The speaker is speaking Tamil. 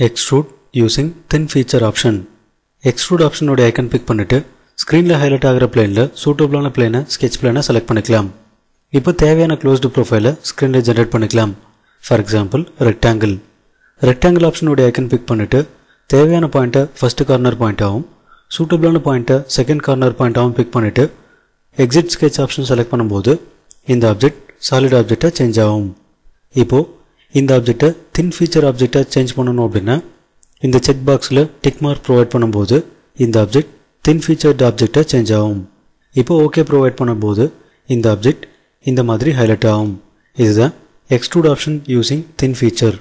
using using thin feature option option ஆப்ஷனோட ஐக்கன் பிக் பண்ணிவிட்டு ஸ்க்ரீனில் ஹைலைட் ஆகிற பிளேனில் suitableான பிளேனை sketch பிளேனை செலக்ட் பண்ணிக்கலாம் இப்போ தேவையான க்ளோஸ்டு profile ஸ்க்ரீனில் generate பண்ணிக்கலாம் ஃபார் எக்ஸாம்பிள் ரெக்டாங்கிள் ரெக்டாங்கிள் ஆப்ஷனுடைய ஐக்கன் பிக் பண்ணிவிட்டு தேவையான பாயிண்ட்டை ஆவும் கார்னர் பாயிண்ட்டாகவும் சூட்டபிளான பாயிண்ட்டை செகண்ட் கார்னர் பாயிண்ட்டாகவும் பிக் பண்ணிவிட்டு எக்ஸிட் option ஆப்ஷன் செலக்ட் பண்ணும்போது இந்த ஆப்ஜெக்ட் solid object சேஞ்ச் ஆகும் இப்போது இந்த ஆப்ஜெக்டை தின் ஃபீச்சர் ஆப்ஜெக்டாக சேஞ்ச் பண்ணணும் அப்படின்னா இந்த செக் பாக்ஸில் டிக் மார்க் ப்ரொவைட் பண்ணும்போது இந்த ஆப்ஜெக்ட் தின் ஃபீச்சர்ட் ஆப்ஜெக்டாக சேஞ்ச் ஆகும் இப்போ ஓகே ப்ரொவைட் பண்ணும்போது இந்த ஆப்ஜெக்ட் இந்த மாதிரி ஹைலைட் ஆகும் இதுதான் extrude option using thin feature